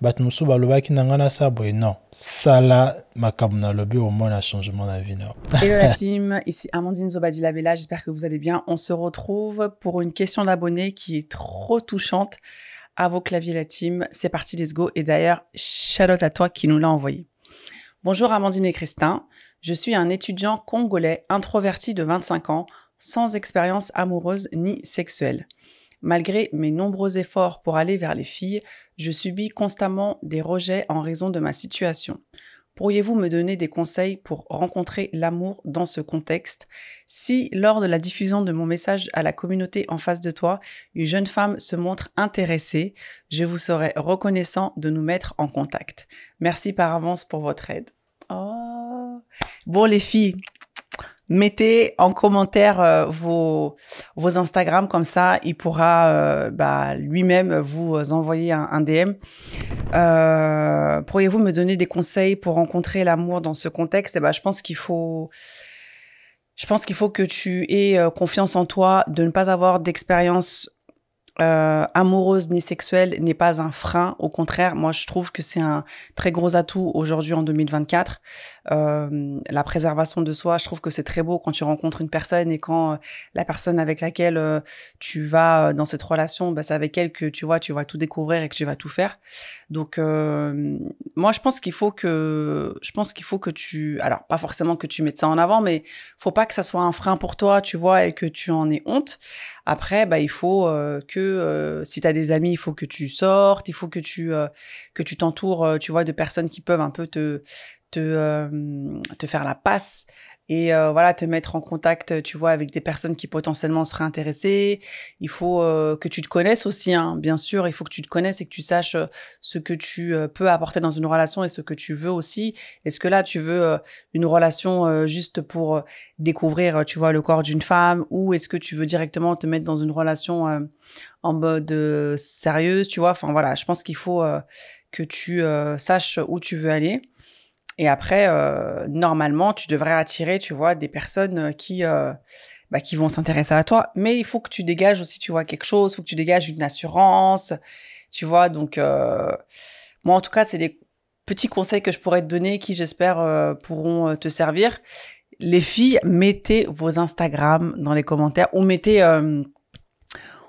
bato mosusu non changement vie la team, ici Amandine zobadi j'espère que vous allez bien. On se retrouve pour une question d'abonné qui est trop touchante. À vos claviers la team, c'est parti, let's go. Et d'ailleurs, Charlotte à toi qui nous l'a envoyé. Bonjour Amandine et Christin, je suis un étudiant congolais introverti de 25 ans, sans expérience amoureuse ni sexuelle. Malgré mes nombreux efforts pour aller vers les filles, je subis constamment des rejets en raison de ma situation. Pourriez-vous me donner des conseils pour rencontrer l'amour dans ce contexte Si, lors de la diffusion de mon message à la communauté en face de toi, une jeune femme se montre intéressée, je vous serai reconnaissant de nous mettre en contact. Merci par avance pour votre aide. Oh bon les filles, mettez en commentaire euh, vos, vos Instagram, comme ça, il pourra euh, bah, lui-même vous euh, envoyer un, DM. Euh, Pourriez-vous me donner des conseils pour rencontrer l'amour dans ce contexte Et eh bah, ben, Je pense qu'il faut... Je pense qu'il faut que tu aies confiance en toi, de ne pas avoir d'expérience euh, amoureuse ni sexuelle n'est pas un frein. Au contraire, moi je trouve que c'est un très gros atout aujourd'hui en 2024. Euh, la préservation de soi, je trouve que c'est très beau quand tu rencontres une personne et quand euh, la personne avec laquelle tu vas dans cette relation, bah, c'est avec elle que tu vois, tu vas tout découvrir et que tu vas tout faire. Donc moi je pense qu'il faut que je pense qu'il faut que tu, alors pas forcément que tu mettes ça en avant, mais faut pas que ça soit un frein pour toi, tu vois, et que tu en aies honte. Après, bah il faut que euh, si tu as des amis, il faut que tu sortes, il faut que tu euh, que tu t'entoures, euh, tu vois, de personnes qui peuvent un peu te te te faire la passe et voilà te mettre en contact tu vois avec des personnes qui potentiellement seraient intéressées il faut que tu te connaisses aussi hein, bien sûr il faut que tu te connaisses et que tu saches ce que tu peux apporter dans une relation et ce que tu veux aussi est-ce que là tu veux une relation juste pour découvrir tu vois le corps d'une femme ou est-ce que tu veux directement te mettre dans une relation en mode sérieuse, tu vois. Enfin voilà, je pense qu'il faut que tu saches où tu veux aller. Et après, normalement, tu devrais attirer, tu vois, des personnes qui bah, qui vont s'intéresser à toi. Mais il faut que tu dégages aussi, tu vois, quelque chose. Il faut que tu dégages une assurance, tu vois. Donc moi, en tout cas, c'est des petits conseils que je pourrais te donner qui, j'espère, pourront te servir. Les filles, mettez vos Instagram dans les commentaires ou mettez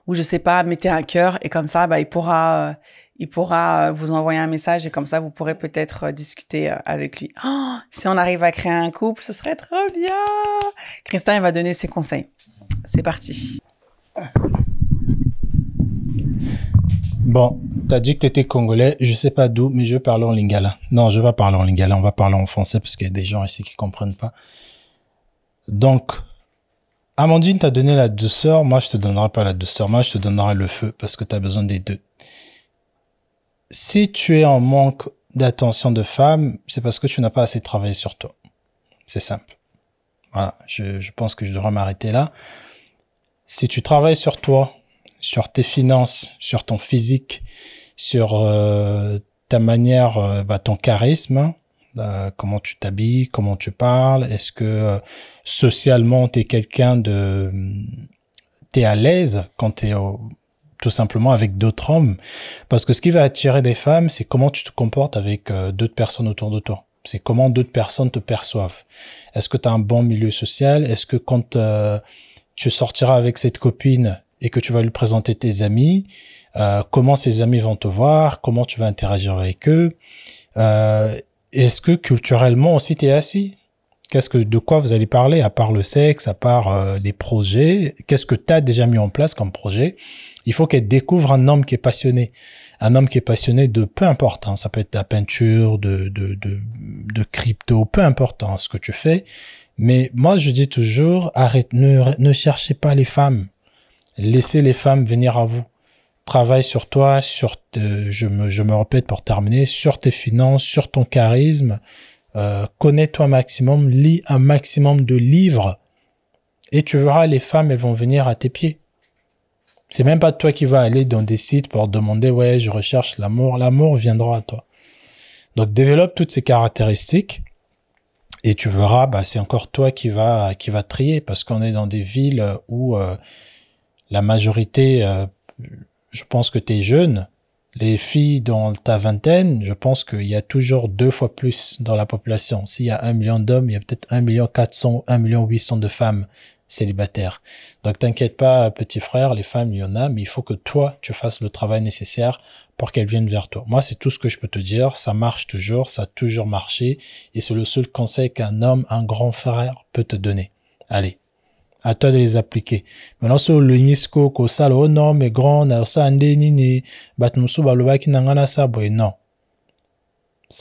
ou je sais pas, mettez un cœur et comme ça, bah, il pourra, euh, il pourra euh, vous envoyer un message et comme ça, vous pourrez peut-être euh, discuter avec lui. si on arrive à créer un couple, ce serait trop bien. Christin, il va donner ses conseils. C'est parti. Bon, tu as dit que tu étais congolais, je sais pas d'où, mais je parler en lingala. Non, je vais parler en lingala, on va parler en français parce qu'il y a des gens ici qui comprennent pas. Donc, Amandine t'a donné la douceur, moi je te donnerai pas la douceur, moi je te donnerai le feu parce que tu as besoin des deux. Si tu es en manque d'attention de femme, c'est parce que tu n'as pas assez travaillé sur toi. C'est simple. Voilà, je, pense que je devrais m'arrêter là. Si tu travailles sur toi, sur tes finances, sur ton physique, sur euh, ta manière, euh, bah, ton charisme, euh, comment tu t'habilles, comment tu parles, est-ce que euh, socialement tu es quelqu'un de... Tu es à l'aise quand tu es tout simplement avec d'autres hommes. Parce que ce qui va attirer des femmes, c'est comment tu te comportes avec euh, d'autres personnes autour de toi. C'est comment d'autres personnes te perçoivent. Est-ce que tu as un bon milieu social Est-ce que quand tu sortiras avec cette copine et que tu vas lui présenter tes amis, comment ces amis vont te voir Comment tu vas interagir avec eux est-ce que culturellement aussi t'es assis Qu'est-ce que de quoi vous allez parler à part le sexe, à part les euh, projets Qu'est-ce que tu as déjà mis en place comme projet Il faut qu'elle découvre un homme qui est passionné, un homme qui est passionné de peu importe, hein. ça peut être de la peinture, de de, de, crypto, peu importe hein, ce que tu fais. Mais moi je dis toujours arrête, ne cherchez pas les femmes, laissez les femmes venir à vous travaille sur toi, sur je me répète pour terminer, sur tes finances, sur ton charisme, euh, connais-toi maximum, lis un maximum de livres et tu verras les femmes elles vont venir à tes pieds. C'est même pas toi qui vas aller dans des sites pour demander ouais je recherche l'amour, l'amour viendra à toi. Donc développe toutes ces caractéristiques et tu verras bah c'est encore toi qui va qui va trier parce qu'on est dans des villes où euh, la majorité euh, je pense que t'es es jeune. Les filles dans ta vingtaine, je pense qu'il y a toujours deux fois plus dans la population. S'il y a un million d'hommes, il y a peut-être un million quatre cents, un million huit cents de femmes célibataires. Donc t'inquiète pas, petit frère, les femmes, il y en a, mais il faut que toi, tu fasses le travail nécessaire pour qu'elles viennent vers toi. Moi, c'est tout ce que je peux te dire. Ça marche toujours, ça a toujours marché, et c'est le seul conseil qu'un homme, un grand frère peut te donner. Allez, à toi de les appliquer. Maintenant, sur le nisco, ko sala, oh non, mais grand, na sa non.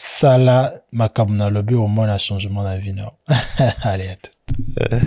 Sala, makabna au moins, un changement d'avis, non. Allez, à tout. Euh.